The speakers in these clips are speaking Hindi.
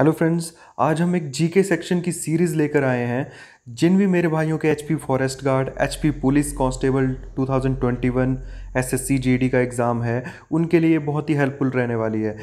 हेलो फ्रेंड्स आज हम एक जीके सेक्शन की सीरीज़ लेकर आए हैं जिन भी मेरे भाइयों के HP forest guard HP police constable 2021 SSC GD का एग्ज़ाम है उनके लिए बहुत ही हेल्पफुल रहने वाली है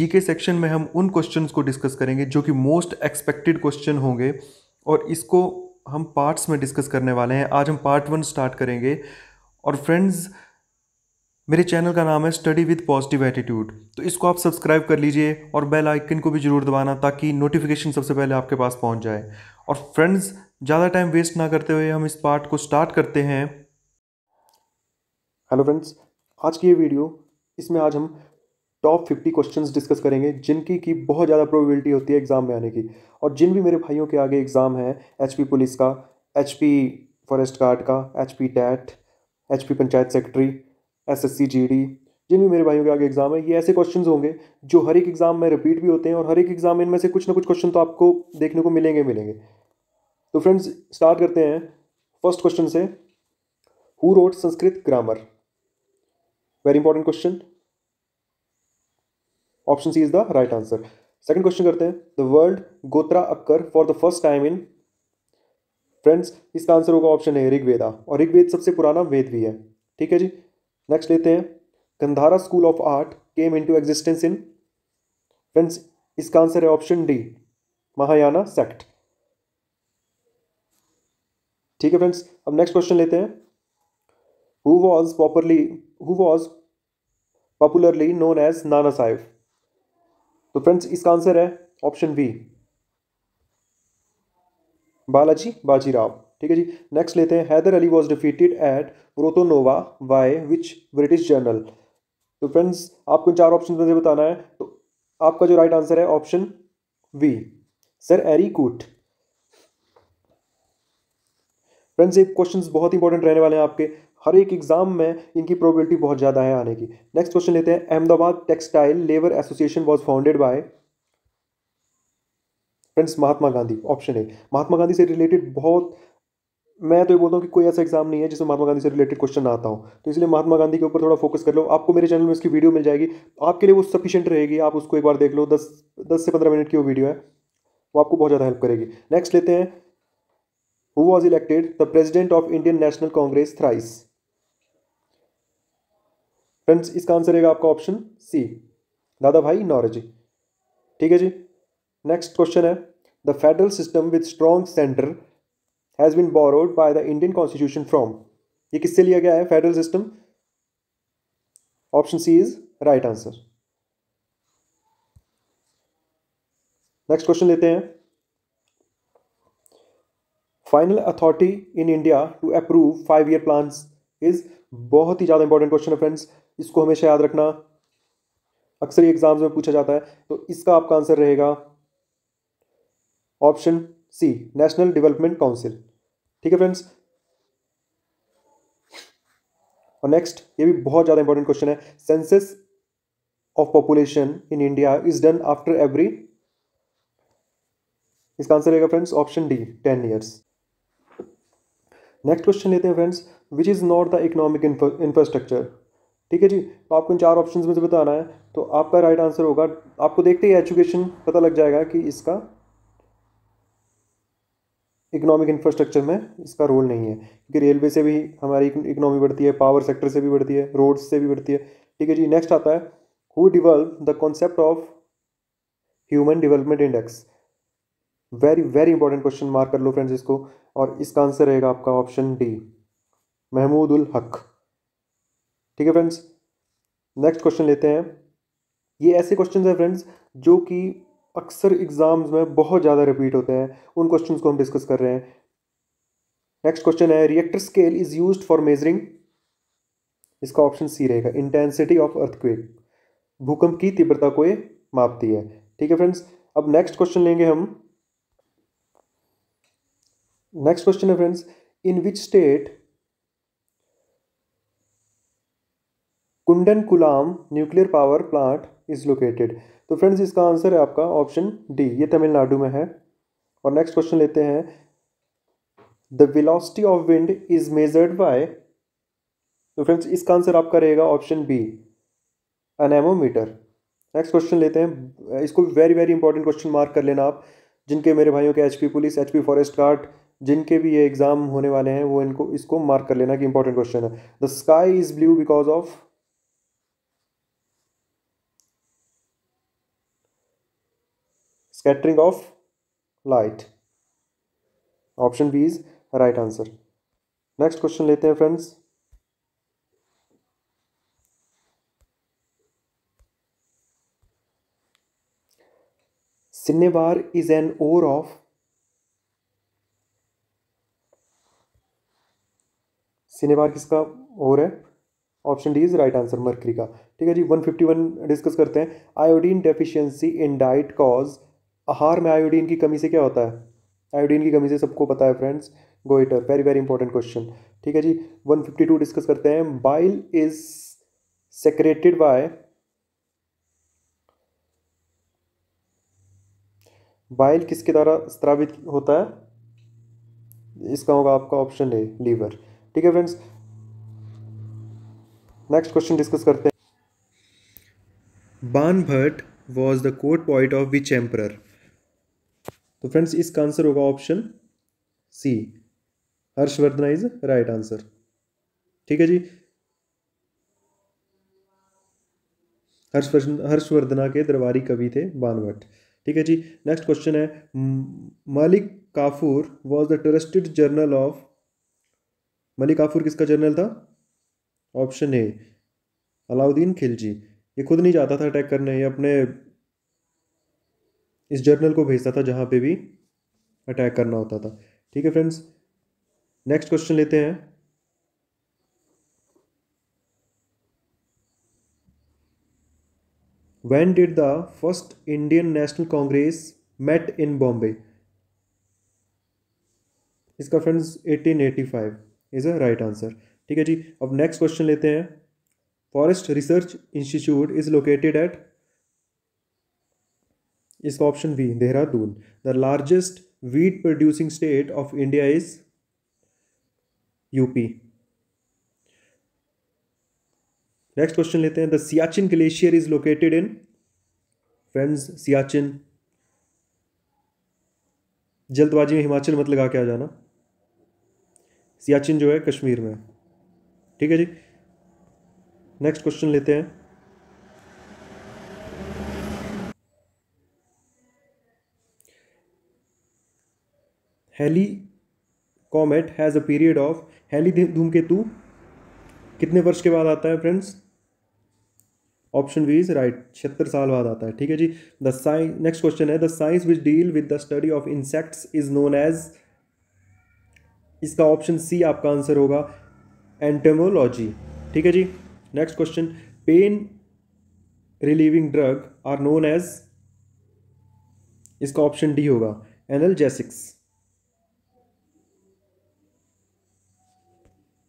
जीके सेक्शन में हम उन क्वेश्चंस को डिस्कस करेंगे जो कि मोस्ट एक्सपेक्टेड क्वेश्चन होंगे और इसको हम पार्ट्स में डिस्कस करने वाले हैं आज हम पार्ट वन स्टार्ट करेंगे और फ्रेंड्स मेरे चैनल का नाम है स्टडी विद पॉजिटिव एटीट्यूड तो इसको आप सब्सक्राइब कर लीजिए और बेल आइकन को भी ज़रूर दबाना ताकि नोटिफिकेशन सबसे पहले आपके पास पहुंच जाए और फ्रेंड्स ज़्यादा टाइम वेस्ट ना करते हुए हम इस पार्ट को स्टार्ट करते हैं हेलो फ्रेंड्स आज की ये वीडियो इसमें आज हम टॉप फिफ्टी क्वेश्चन डिस्कस करेंगे जिनकी की बहुत ज़्यादा प्रोबिलिटी होती है एग्ज़ाम में आने की और जिन भी मेरे भाइयों के आगे एग्ज़ाम है एच पुलिस का एच फॉरेस्ट गार्ड का एच पी डैट H panchayat secretary S S C G D जिन भी मेरे भाइयों के आगे एग्जाम है ये ऐसे क्वेश्चंस होंगे जो हर एक एग्जाम में रिपीट भी होते हैं और हर एक एग्जाम इनमें से कुछ ना कुछ क्वेश्चन तो आपको देखने को मिलेंगे मिलेंगे तो फ्रेंड्स स्टार्ट करते हैं फर्स्ट क्वेश्चन से who wrote Sanskrit grammar very important question option C is the right answer second question करते हैं the word gotra occur for the first time in friends इसका आंसर होगा ऑप्शन है ऋग्वेदा और ऋग्वेद सबसे पुराना वेद भी है ठीक है जी नेक्स्ट लेते हैं Gandhara school of art came into existence in friends इसका आंसर है ऑप्शन डी महायाना सेक्ट ठीक है फ्रेंड्स अब नेक्स्ट क्वेश्चन लेते हैं who was popularly who was popularly known as Nana Saheb तो फ्रेंड्स इसका आंसर है ऑप्शन बी बालाजी बाजीराव ठीक है जी नेक्स्ट लेते हैं Hyder Ali was defeated at Porto Novo by which British general तो फ्रेंड्स आपको इन चार ऑप्शन मुझे बताना है तो आपका जो राइट आंसर है option B sir Eyre Coote friends ये क्वेश्चंस बहुत इंपॉर्टेंट रहने वाले हैं आपके हर एक एग्जाम में इनकी प्रोबेबिलिटी बहुत ज़्यादा है आने की नेक्स्ट क्वेश्चन लेते हैं Ahmedabad textile labour association was founded by friends Mahatma Gandhi option A Mahatma Gandhi से रिलेटेड बहुत मैं तो ये बोलता हूँ कि कोई ऐसा एग्जाम नहीं है जिसमें महात्मा गांधी से रिलेटेड क्वेश्चन आता हो तो इसलिए महात्मा गांधी के ऊपर थोड़ा फोकस कर लो आपको मेरे चैनल में इसकी वीडियो मिल जाएगी आपके लिए वो सफिशिएंट रहेगी आप उसको एक बार देख लो दस दस से पंद्रह मिनट की वो वीडियो है वो आपको बहुत ज़्यादा हेल्प करेगी नेक्स्ट लेते हैं who was elected the president of Indian National Congress thrice friends इसका आंसर रहेगा आपका option C Dadabhai Naoroji ठीक है जी नेक्स्ट क्वेश्चन है the federal system with strong centre has been borrowed by the Indian constitution from ये किससे लिया गया है federal system option C is right answer next question लेते हैं final authority in India to approve five year plan is बहुत ही ज़्यादा इंपॉर्टेंट क्वेश्चन है फ्रेंड्स इसको हमेशा याद रखना अक्सर ही एग्जाम्स में पूछा जाता है तो इसका आपका आंसर रहेगा option C National Development Council ठीक है फ्रेंड्स और नेक्स्ट ये भी बहुत ज़्यादा इंपॉर्टेंट क्वेश्चन है census of population in India is done after every इसका आंसर रहेगा friends option D ten years next question लेते हैं friends which is not the economic infrastructure ठीक है जी तो आपको इन चार ऑप्शन में से बताना है तो आपका राइट right आंसर होगा आपको देखते ही एजुकेशन पता लग जाएगा कि इसका इकोनॉमिक इंफ्रास्ट्रक्चर में इसका रोल नहीं है क्योंकि रेलवे से भी हमारी इकोनॉमी बढ़ती है पावर सेक्टर से भी बढ़ती है रोड्स से भी बढ़ती है ठीक है जी नेक्स्ट आता है who develop the concept of human development index very very important question mark कर लो फ्रेंड्स इसको और इसका आंसर रहेगा आपका ऑप्शन डी महमूद उल हक ठीक है फ्रेंड्स नेक्स्ट क्वेश्चन लेते हैं ये ऐसे क्वेश्चन है फ्रेंड्स जो कि अक्सर एग्ज़ाम्स में बहुत ज़्यादा रिपीट होते हैं उन क्वेश्चन को हम डिस्कस कर रहे हैं नेक्स्ट क्वेश्चन है Richter scale is used for measuring इसका ऑप्शन सी रहेगा इंटेंसिटी ऑफ अर्थक्वेक भूकंप की तीव्रता को ये मापती है ठीक है फ्रेंड्स अब नेक्स्ट क्वेश्चन लेंगे हम नेक्स्ट क्वेश्चन है friends in which state Kudankulam nuclear power plant is located तो फ्रेंड्स इसका आंसर है आपका ऑप्शन डी ये तमिलनाडु में है और नेक्स्ट क्वेश्चन लेते हैं the velocity of wind is measured by तो फ्रेंड्स इसका आंसर आपका रहेगा option B anemometer next question लेते हैं इसको very very important question mark कर लेना आप जिनके मेरे भाइयों के HP police HP forest guard जिनके भी ये एग्ज़ाम होने वाले हैं वो इनको इसको मार्क कर लेना कि इंपॉर्टेंट क्वेश्चन है the sky is blue because of scattering of light option b is right answer next question lete hain friends cinnabar is an ore of cinnabar किसका और है option D is right answer mercury का ठीक है जी 151 डिस्कस करते हैं iodine deficiency in diet cause आहार में आयोडीन की कमी से क्या होता है आयोडीन की कमी से सबको पता है friends goitre very very important question ठीक है जी 152 डिस्कस करते हैं bile is secreted by bile किसके द्वारा स्त्रावित होता है इसका होगा आपका ऑप्शन ए लीवर ठीक है फ्रेंड्स नेक्स्ट क्वेश्चन डिस्कस करते हैं Bana Bhatta was the court poet of which emperor तो फ्रेंड्स इसका आंसर होगा option C Harshavardhana is right answer ठीक है जी हर्षवर्धन हर्षवर्धना के दरबारी कवि थे बानवट ठीक है जी नेक्स्ट क्वेश्चन है Malik Kafur was the trusted general of Malik Kafur किसका जर्नल था ऑप्शन ए अलाउद्दीन खिलजी ये खुद नहीं जाता था अटैक करने ये अपने इस जर्नल को भेजता था जहाँ पे भी अटैक करना होता था ठीक है फ्रेंड्स नेक्स्ट क्वेश्चन लेते हैं when did the first Indian National Congress met in Bombay इसका friends 1885 is a right answer ठीक है जी अब नेक्स्ट क्वेश्चन लेते हैं forest research institute is located at इसका option B Dehradun the largest wheat producing state of India is UP next question लेते हैं the Siachen glacier is located in friends Siachen जल्दबाजी में हिमाचल मत लगा के आ जाना सियाचिन जो है कश्मीर में ठीक है जी नेक्स्ट क्वेश्चन लेते हैं Halley comet has a period of Halley धूमकेतु कितने वर्ष के बाद आता है friends option B is right छिहत्तर साल बाद आता है ठीक है जी द साइंस नेक्स्ट क्वेश्चन है the science which deal with the study of insects is known as इसका ऑप्शन सी आपका आंसर होगा एंटेमोलॉजी ठीक है जी next question pain relieving drug are known as इसका ऑप्शन डी होगा एनलजेसिक्स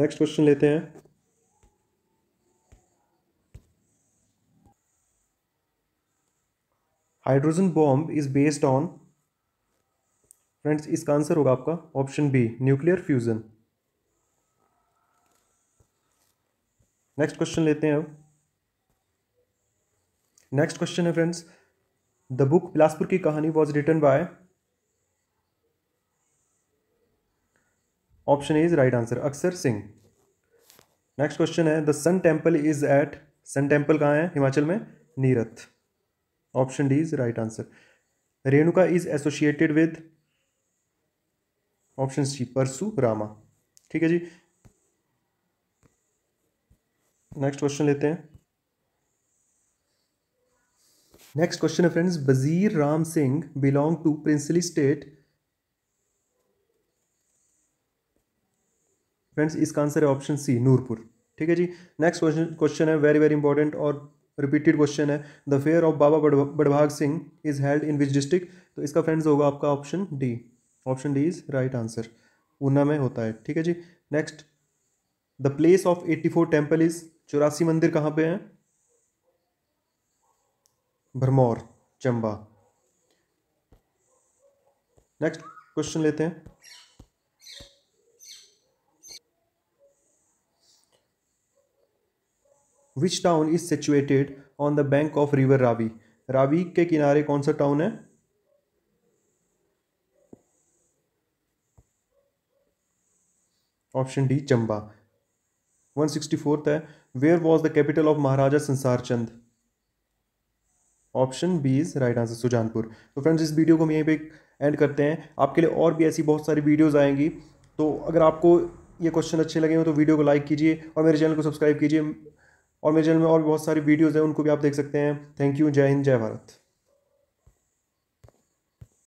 नेक्स्ट क्वेश्चन लेते हैं hydrogen bomb is based on friends इसका आंसर होगा आपका option B nuclear fusion next question लेते हैं अब नेक्स्ट क्वेश्चन है फ्रेंड्स द बुक बिलासपुर की कहानी was written by option A is right answer Akshar Singh next question है the sun temple is at sun temple कहाँ है हिमाचल में Nirath option D is right answer Renuka is associated with option C परसु रामा ठीक है जी नेक्स्ट क्वेश्चन लेते हैं नेक्स्ट क्वेश्चन है friends Wazir Ram Singh belong to princely state friends इसका आंसर है ऑप्शन सी नूरपुर ठीक है जी नेक्स्ट क्वेश्चन है वेरी वेरी इंपॉर्टेंट और रिपीटेड क्वेश्चन है the fair of Baba Badbhag Singh is held in which district तो इसका फ्रेंड्स होगा आपका option D option D is right answer Una में होता है ठीक है जी next the place of eighty four temple is Chaurasi मंदिर कहाँ पे हैं भरमौर चंबा नेक्स्ट क्वेश्चन लेते हैं which town is situated on the bank of river Ravi Ravi के किनारे कौन सा टाउन है ऑप्शन डी चंबा वन है where was the capital of Maharaja Sansar Chand option B is right answer Sujanpur तो फ्रेंड्स इस वीडियो को हम यहीं पे एंड करते हैं आपके लिए और भी ऐसी बहुत सारी वीडियोज़ आएंगी तो अगर आपको ये क्वेश्चन अच्छे लगे हो तो वीडियो को लाइक कीजिए और मेरे चैनल को सब्सक्राइब कीजिए और मेरे चैनल में और भी बहुत सारी वीडियोज़ हैं उनको भी आप देख सकते हैं थैंक यू जय हिंद जय भारत